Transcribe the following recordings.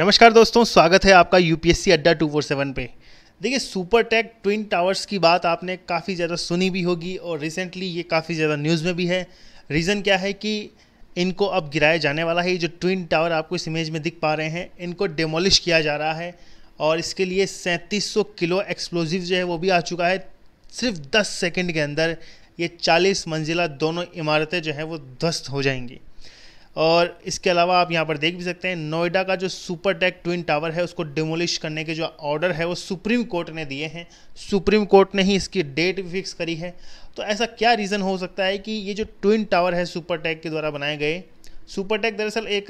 नमस्कार दोस्तों स्वागत है आपका यूपीएससी अड्डा 247 पे देखिए सुपर टेक ट्विन टावर्स की बात आपने काफ़ी ज़्यादा सुनी भी होगी और रिसेंटली ये काफ़ी ज़्यादा न्यूज़ में भी है रीज़न क्या है कि इनको अब गिराया जाने वाला है ये जो ट्विन टावर आपको इस इमेज में दिख पा रहे हैं इनको डेमोलिश किया जा रहा है और इसके लिए सैंतीस किलो एक्सप्लोजिव जो है वो भी आ चुका है सिर्फ दस सेकेंड के अंदर ये चालीस मंजिला दोनों इमारतें जो हैं वो ध्वस्त हो जाएंगी और इसके अलावा आप यहाँ पर देख भी सकते हैं नोएडा का जो सुपर टेक ट्विन टावर है उसको डिमोलिश करने के जो ऑर्डर है वो सुप्रीम कोर्ट ने दिए हैं सुप्रीम कोर्ट ने ही इसकी डेट भी फिक्स करी है तो ऐसा क्या रीज़न हो सकता है कि ये जो ट्विन टावर है सुपर टेक के द्वारा बनाए गए सुपर टेक दरअसल एक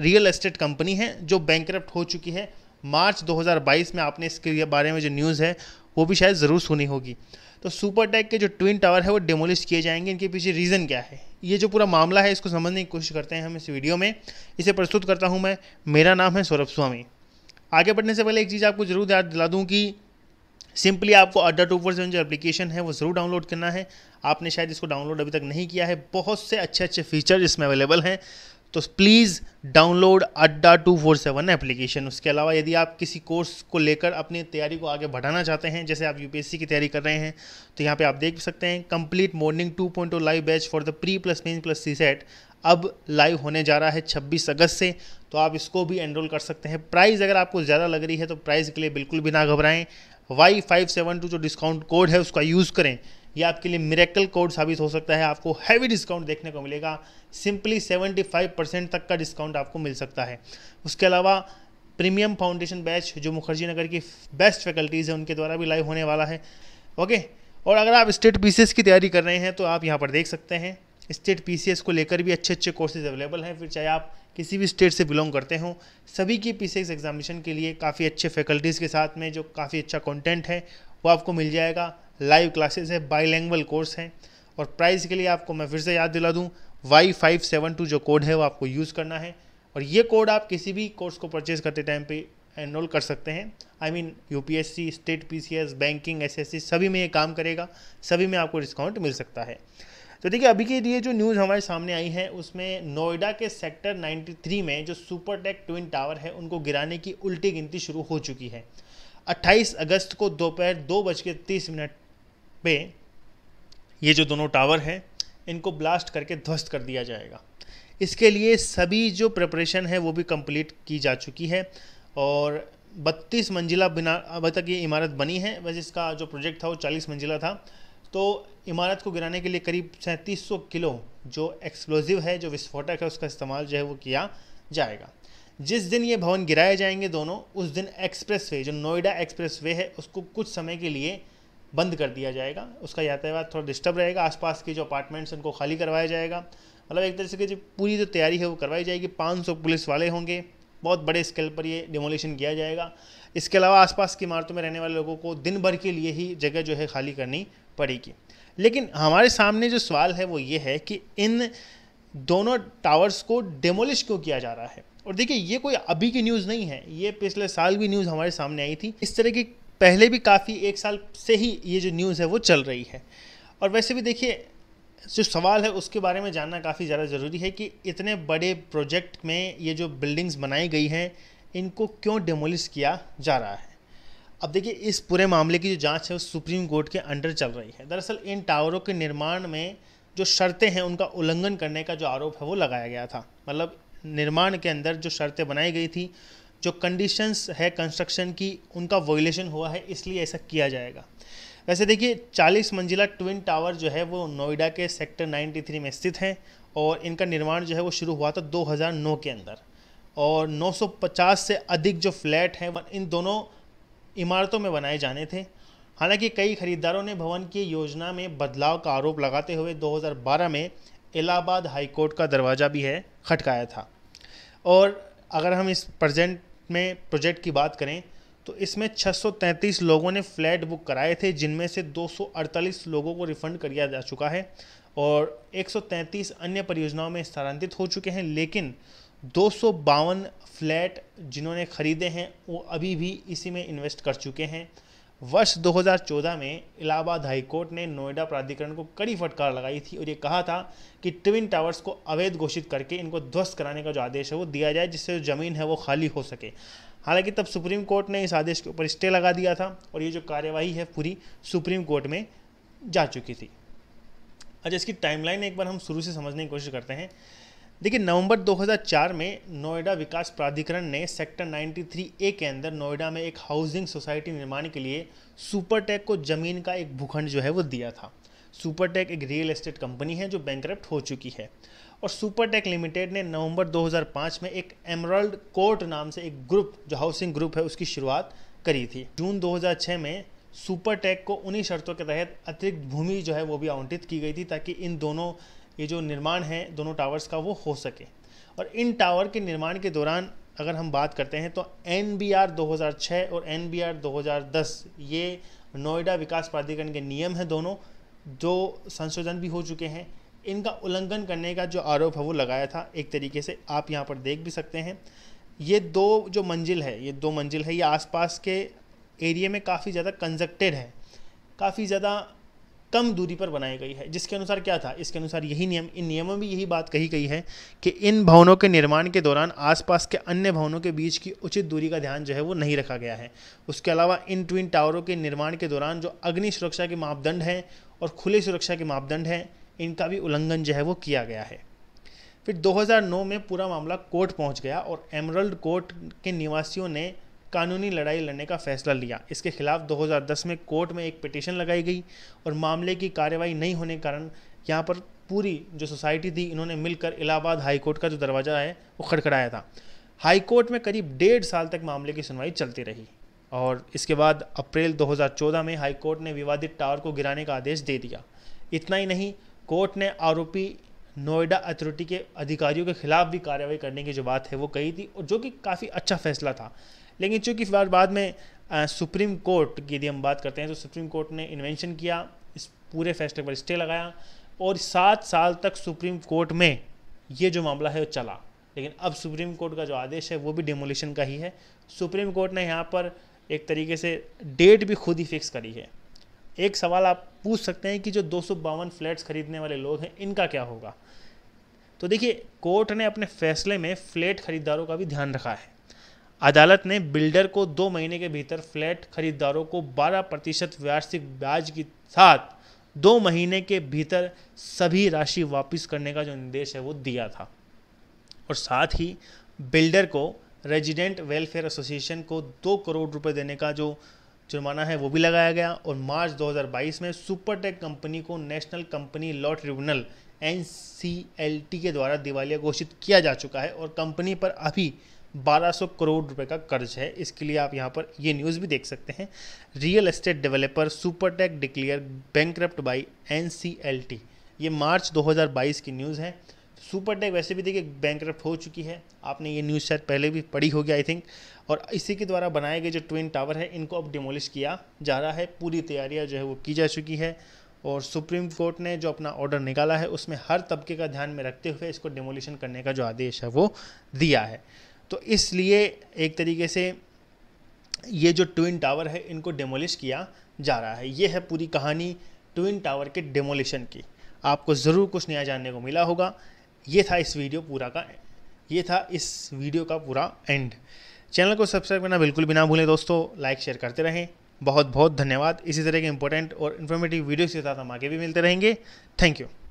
रियल एस्टेट कंपनी है जो बैंक हो चुकी है मार्च 2022 में आपने इसके बारे में जो न्यूज़ है वो भी शायद ज़रूर सुनी होगी तो सुपर टैक के जो ट्विन टावर है वो डिमोलिश किए जाएंगे इनके पीछे रीज़न क्या है ये जो पूरा मामला है इसको समझने की कोशिश करते हैं हम इस वीडियो में इसे प्रस्तुत करता हूँ मैं मेरा नाम है सौरभ स्वामी आगे बढ़ने से पहले एक चीज़ आपको ज़रूर याद दिला दूँ कि सिंपली आपको अड्डा टू फोर्स जो एप्लीकेशन है वो ज़रूर डाउनलोड करना है आपने शायद इसको डाउनलोड अभी तक नहीं किया है बहुत से अच्छे अच्छे फीचर इसमें अवेलेबल हैं तो please download Adda two four seven application उसके अलावा यदि आप किसी कोर्स को लेकर अपनी तैयारी को आगे बढ़ाना चाहते हैं जैसे आप यूपीएससी की तैयारी कर रहे हैं तो यहाँ पे आप देख सकते हैं complete morning two point live batch for the pre plus main plus CSAT अब लाइव होने जा रहा है 26 अगस्त से तो आप इसको भी एनरोल कर सकते हैं प्राइस अगर आपको ज़्यादा लग रही है तो प्राइस के लिए बिल्कुल भी ना घबराएं वाई फाइव सेवन टू जो डिस्काउंट कोड है उसका यूज़ करें ये आपके लिए मिरेकल कोड साबित हो सकता है आपको हैवी डिस्काउंट देखने को मिलेगा सिंपली 75 परसेंट तक का डिस्काउंट आपको मिल सकता है उसके अलावा प्रीमियम फाउंडेशन बैच जो मुखर्जी नगर की बेस्ट फैकल्टीज़ है उनके द्वारा भी लाइव होने वाला है ओके और अगर आप स्टेट पी की तैयारी कर रहे हैं तो आप यहाँ पर देख सकते हैं स्टेट पी को लेकर भी अच्छे अच्छे कोर्सेज अवेलेबल हैं फिर चाहे आप किसी भी स्टेट से बिलोंग करते हो सभी की पी एग्जामिनेशन के लिए काफ़ी अच्छे फैकल्टीज़ के साथ में जो काफ़ी अच्छा कंटेंट है वो आपको मिल जाएगा लाइव क्लासेस है बाईलैंग्वल कोर्स है और प्राइस के लिए आपको मैं फिर से याद दिला दूँ वाई फाइव सेवन टू जो कोड है वो आपको यूज़ करना है और ये कोड आप किसी भी कोर्स को परचेज करते टाइम पे एनरोल कर सकते हैं I mean U state P banking S सभी में ये काम करेगा सभी में आपको डिस्काउंट मिल सकता है तो देखिए अभी के लिए जो न्यूज़ हमारे सामने आई है उसमें नोएडा के सेक्टर 93 में जो सुपरटेक ट्विन टावर है उनको गिराने की उल्टी गिनती शुरू हो चुकी है 28 अगस्त को दोपहर दो बज के तीस मिनट पे ये जो दोनों टावर हैं इनको ब्लास्ट करके ध्वस्त कर दिया जाएगा इसके लिए सभी जो प्रिपरेशन है वो भी कंप्लीट की जा चुकी है और 32 मंजिला बिना अब तक ये इमारत बनी है वैसे इसका जो प्रोजेक्ट था वो 40 मंजिला था तो इमारत को गिराने के लिए करीब सैंतीस किलो जो एक्सप्लोजिव है जो विस्फोटक है उसका इस्तेमाल जो है वो किया जाएगा जिस दिन ये भवन गिराए जाएंगे दोनों उस दिन एक्सप्रेस वे जो नोएडा एक्सप्रेस वे है उसको कुछ समय के लिए बंद कर दिया जाएगा उसका यातायात थोड़ा डिस्टर्ब रहेगा आसपास के जो अपार्टमेंट्स उनको खाली करवाया जाएगा मतलब एक तरह से जो पूरी जो तैयारी है वो करवाई जाएगी पाँच पुलिस वाले होंगे बहुत बड़े स्केल पर ये डिमोलिशन किया जाएगा इसके अलावा आसपास की इमारतों में रहने वाले लोगों को दिन भर के लिए ही जगह जो है खाली करनी पड़ेगी लेकिन हमारे सामने जो सवाल है वो ये है कि इन दोनों टावर्स को डिमोलिश क्यों किया जा रहा है और देखिए ये कोई अभी की न्यूज़ नहीं है ये पिछले साल भी न्यूज़ हमारे सामने आई थी इस तरह की पहले भी काफ़ी एक साल से ही ये जो न्यूज़ है वो चल रही है और वैसे भी देखिए जो सवाल है उसके बारे में जानना काफ़ी ज़्यादा ज़रूरी है कि इतने बड़े प्रोजेक्ट में ये जो बिल्डिंग्स बनाई गई हैं इनको क्यों डिमोलिश किया जा रहा है अब देखिए इस पूरे मामले की जो जांच है वो सुप्रीम कोर्ट के अंडर चल रही है दरअसल इन टावरों के निर्माण में जो शर्तें हैं उनका उल्लंघन करने का जो आरोप है वो लगाया गया था मतलब निर्माण के अंदर जो शर्तें बनाई गई थी जो कंडीशंस है कंस्ट्रक्शन की उनका वोलेशन हुआ है इसलिए ऐसा किया जाएगा वैसे देखिए 40 मंजिला ट्विन टावर जो है वो नोएडा के सेक्टर 93 में स्थित हैं और इनका निर्माण जो है वो शुरू हुआ था 2009 के अंदर और 950 से अधिक जो फ्लैट हैं इन दोनों इमारतों में बनाए जाने थे हालांकि कई खरीदारों ने भवन की योजना में बदलाव का आरोप लगाते हुए 2012 में इलाहाबाद हाईकोर्ट का दरवाज़ा भी है खटकाया था और अगर हम इस प्रजेंट में प्रोजेक्ट की बात करें तो इसमें 633 लोगों ने फ्लैट बुक कराए थे जिनमें से 248 लोगों को रिफंड कर दिया जा चुका है और 133 अन्य परियोजनाओं में स्थानांतरित हो चुके हैं लेकिन दो फ्लैट जिन्होंने ख़रीदे हैं वो अभी भी इसी में इन्वेस्ट कर चुके हैं वर्ष 2014 में इलाहाबाद हाईकोर्ट ने नोएडा प्राधिकरण को कड़ी फटकार लगाई थी और ये कहा था कि ट्विन टावर्स को अवैध घोषित करके इनको ध्वस्त कराने का जो आदेश है वो दिया जाए जिससे जो ज़मीन है वो खाली हो सके हालांकि तब सुप्रीम कोर्ट ने इस आदेश के ऊपर स्टे लगा दिया था और ये जो कार्यवाही है पूरी सुप्रीम कोर्ट में जा चुकी थी अच्छा इसकी टाइमलाइन एक बार हम शुरू से समझने की कोशिश करते हैं देखिए नवंबर 2004 में नोएडा विकास प्राधिकरण ने सेक्टर 93 ए के अंदर नोएडा में एक हाउसिंग सोसाइटी निर्माण के लिए सुपरटेक को ज़मीन का एक भूखंड जो है वो दिया था सुपरटेक एक रियल एस्टेट कंपनी है जो बैंक्रप्ट हो चुकी है और सुपरटेक लिमिटेड ने नवंबर 2005 में एक एमरल्ड कोर्ट नाम से एक ग्रुप जो हाउसिंग ग्रुप है उसकी शुरुआत करी थी जून 2006 में सुपरटेक को उन्हीं शर्तों के तहत अतिरिक्त भूमि जो है वो भी आवंटित की गई थी ताकि इन दोनों ये जो निर्माण है दोनों टावर्स का वो हो सके और इन टावर के निर्माण के दौरान अगर हम बात करते हैं तो एन बी आर 2006 और एन बी आर 2010 ये नोएडा विकास प्राधिकरण के नियम हैं दोनों जो संशोधन भी हो चुके हैं इनका उल्लंघन करने का जो आरोप है वो लगाया था एक तरीके से आप यहाँ पर देख भी सकते हैं ये दो जो मंजिल है ये दो मंजिल है ये आसपास के एरिए में काफ़ी ज़्यादा कंजक्टेड है काफ़ी ज़्यादा कम दूरी पर बनाई गई है जिसके अनुसार क्या था इसके अनुसार यही नियम इन नियमों में यही बात कही गई है कि इन भवनों के निर्माण के दौरान आसपास के अन्य भवनों के बीच की उचित दूरी का ध्यान जो है वो नहीं रखा गया है उसके अलावा इन ट्विन टावरों के निर्माण के दौरान जो अग्नि सुरक्षा के मापदंड हैं और खुले सुरक्षा के मापदंड हैं इनका भी उल्लंघन जो है वो किया गया है फिर 2009 में पूरा मामला कोर्ट पहुंच गया और एमरल्ड कोर्ट के निवासियों ने कानूनी लड़ाई लड़ने का फैसला लिया इसके खिलाफ 2010 में कोर्ट में एक पिटीशन लगाई गई और मामले की कार्यवाही नहीं होने के कारण यहाँ पर पूरी जो सोसाइटी थी इन्होंने मिलकर इलाहाबाद हाई कोर्ट का जो दरवाज़ा है वो खड़खड़ाया था हाई कोर्ट में करीब डेढ़ साल तक मामले की सुनवाई चलती रही और इसके बाद अप्रैल 2014 में हाई कोर्ट ने विवादित टावर को गिराने का आदेश दे दिया इतना ही नहीं कोर्ट ने आरोपी नोएडा अथॉरिटी के अधिकारियों के खिलाफ भी कार्रवाई करने की जो बात है वो कही थी और जो कि काफ़ी अच्छा फैसला था लेकिन चूंकि बाद में सुप्रीम कोर्ट की यदि हम बात करते हैं तो सुप्रीम कोर्ट ने इन्वेंशन किया इस पूरे फैसले पर स्टे लगाया और सात साल तक सुप्रीम कोर्ट में ये जो मामला है वो चला लेकिन अब सुप्रीम कोर्ट का जो आदेश है वो भी डिमोलिशन का ही है सुप्रीम कोर्ट ने यहाँ पर एक तरीके से डेट भी खुद ही फिक्स करी है एक सवाल आप पूछ सकते हैं कि जो दो फ्लैट्स खरीदने वाले लोग हैं इनका क्या होगा तो देखिए कोर्ट ने अपने फैसले में फ्लैट खरीदारों का भी ध्यान रखा है अदालत ने बिल्डर को दो महीने के भीतर फ्लैट खरीदारों को 12 प्रतिशत वार्षिक ब्याज के साथ दो महीने के भीतर सभी राशि वापस करने का जो निर्देश है वो दिया था और साथ ही बिल्डर को रेजिडेंट वेलफेयर एसोसिएशन को दो करोड़ रुपए देने का जो जुर्माना है वो भी लगाया गया और मार्च 2022 में सुपरटेक कंपनी को national company law tribunal N के द्वारा दिवालिया घोषित किया जा चुका है और कंपनी पर अभी 1200 करोड़ रुपए का कर्ज है इसके लिए आप यहाँ पर ये न्यूज़ भी देख सकते हैं real estate developer Supertech declare bank by N ये मार्च 2022 की न्यूज़ है सुपरटेक वैसे भी देखिए बैंक हो चुकी है आपने ये न्यूज़ शायद पहले भी पढ़ी होगी आई थिंक और इसी के द्वारा बनाए गए जो ट्विन टावर है इनको अब डिमोलिश किया जा रहा है पूरी तैयारियाँ जो है वो की जा चुकी है और सुप्रीम कोर्ट ने जो अपना ऑर्डर निकाला है उसमें हर तबके का ध्यान में रखते हुए इसको डिमोलिशन करने का जो आदेश है वो दिया है तो इसलिए एक तरीके से ये जो ट्विन टावर है इनको डेमोलिश किया जा रहा है ये है पूरी कहानी ट्विन टावर के डेमोलिशन की आपको ज़रूर कुछ नया जानने को मिला होगा ये था इस वीडियो पूरा का ये था इस वीडियो का पूरा एंड चैनल को सब्सक्राइब करना बिल्कुल भी ना भूलें दोस्तों लाइक शेयर करते रहें बहुत बहुत धन्यवाद इसी तरह के इंपॉर्टेंट और इन्फॉर्मेटिव वीडियोज़ के साथ हम आगे भी मिलते रहेंगे थैंक यू